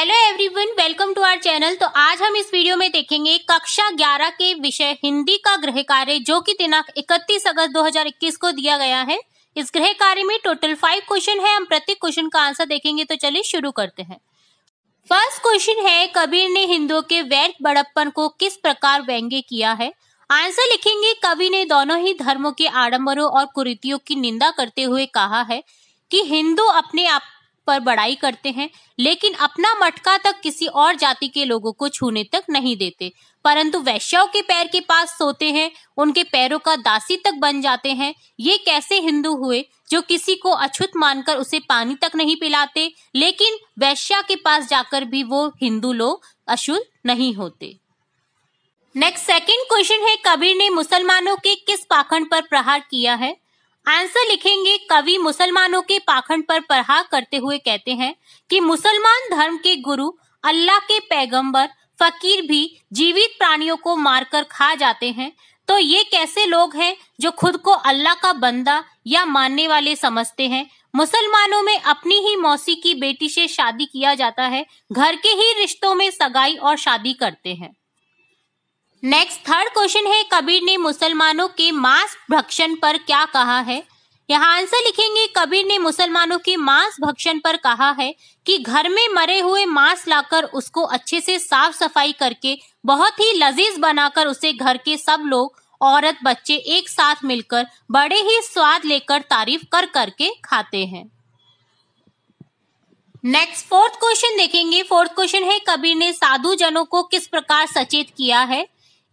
hello everyone welcome to our channel तो आज हम इस वीडियो में देखेंगे कक्षा 11 के विषय हिंदी का गृह कार्य जो कि दिनांक 31 अगस्त 2021 को दिया गया है इस गृह कार्य में टोटल फाइव क्वेश्चन है हम प्रत्येक क्वेश्चन का आंसर देखेंगे तो चलिए शुरू करते हैं फर्स्ट क्वेश्चन है कबीर ने हिंदुओं के वैर बड़प्पन को किस प्रकार व्यंग्य किया है आंसर लिखेंगे कवि ने दोनों ही धर्मों के आडम्बरों और कुरीतियों की निंदा करते हुए कहा है कि हिंदू अपने आप पर बड़ाई करते हैं लेकिन अपना मटका तक किसी और जाति के लोगों को छूने तक नहीं देते परंतु वैश्याओं के पैर के पास सोते हैं उनके पैरों का दासी तक बन जाते हैं ये कैसे हिंदू हुए जो किसी को अछूत मानकर उसे पानी तक नहीं पिलाते लेकिन वैश्या के पास जाकर भी वो हिंदू लोग अशुद्ध नहीं होते नेक्स्ट सेकंड क्वेश्चन है कबीर ने मुसलमानों के किस पाखंड पर प्रहार किया है आंसर लिखेंगे कवि मुसलमानों के पाखंड पर प्रहार करते हुए कहते हैं कि मुसलमान धर्म के गुरु अल्लाह के पैगंबर फकीर भी जीवित प्राणियों को मारकर खा जाते हैं तो ये कैसे लोग हैं जो खुद को अल्लाह का बंदा या मानने वाले समझते हैं मुसलमानों में अपनी ही मौसी की बेटी से शादी किया जाता है घर के ही रिश्तों में सगाई और शादी करते हैं नेक्स्ट थर्ड क्वेश्चन है कबीर ने मुसलमानों के मांस भक्षण पर क्या कहा है यहाँ आंसर लिखेंगे कबीर ने मुसलमानों के मांस भक्षण पर कहा है कि घर में मरे हुए मांस लाकर उसको अच्छे से साफ सफाई करके बहुत ही लजीज बनाकर उसे घर के सब लोग औरत बच्चे एक साथ मिलकर बड़े ही स्वाद लेकर तारीफ कर करके खाते हैं नेक्स्ट फोर्थ क्वेश्चन देखेंगे फोर्थ क्वेश्चन है कबीर ने साधु जनों को किस प्रकार सचेत किया है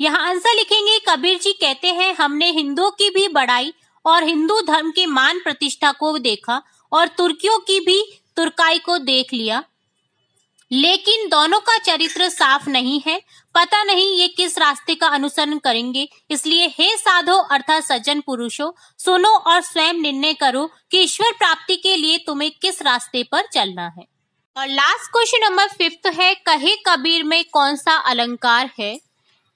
यहाँ आंसर लिखेंगे कबीर जी कहते हैं हमने हिंदुओं की भी बड़ाई और हिंदू धर्म के मान प्रतिष्ठा को देखा और तुर्कियों की भी तुर्काई को देख लिया लेकिन दोनों का चरित्र साफ नहीं है पता नहीं ये किस रास्ते का अनुसरण करेंगे इसलिए हे साधो अर्थात सज्जन पुरुषों सुनो और स्वयं निर्णय करो कि ईश्वर प्राप्ति के लिए तुम्हें किस रास्ते पर चलना है और लास्ट क्वेश्चन नंबर फिफ्थ है कहे कबीर में कौन सा अलंकार है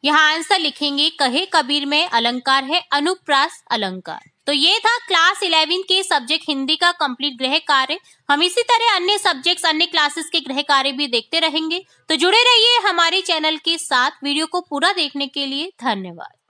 यहाँ आंसर लिखेंगे कहे कबीर में अलंकार है अनुप्रास अलंकार तो ये था क्लास इलेवेंथ के सब्जेक्ट हिंदी का कंप्लीट गृह कार्य हम इसी तरह अन्य सब्जेक्ट्स अन्य क्लासेस के गृह कार्य भी देखते रहेंगे तो जुड़े रहिए हमारे चैनल के साथ वीडियो को पूरा देखने के लिए धन्यवाद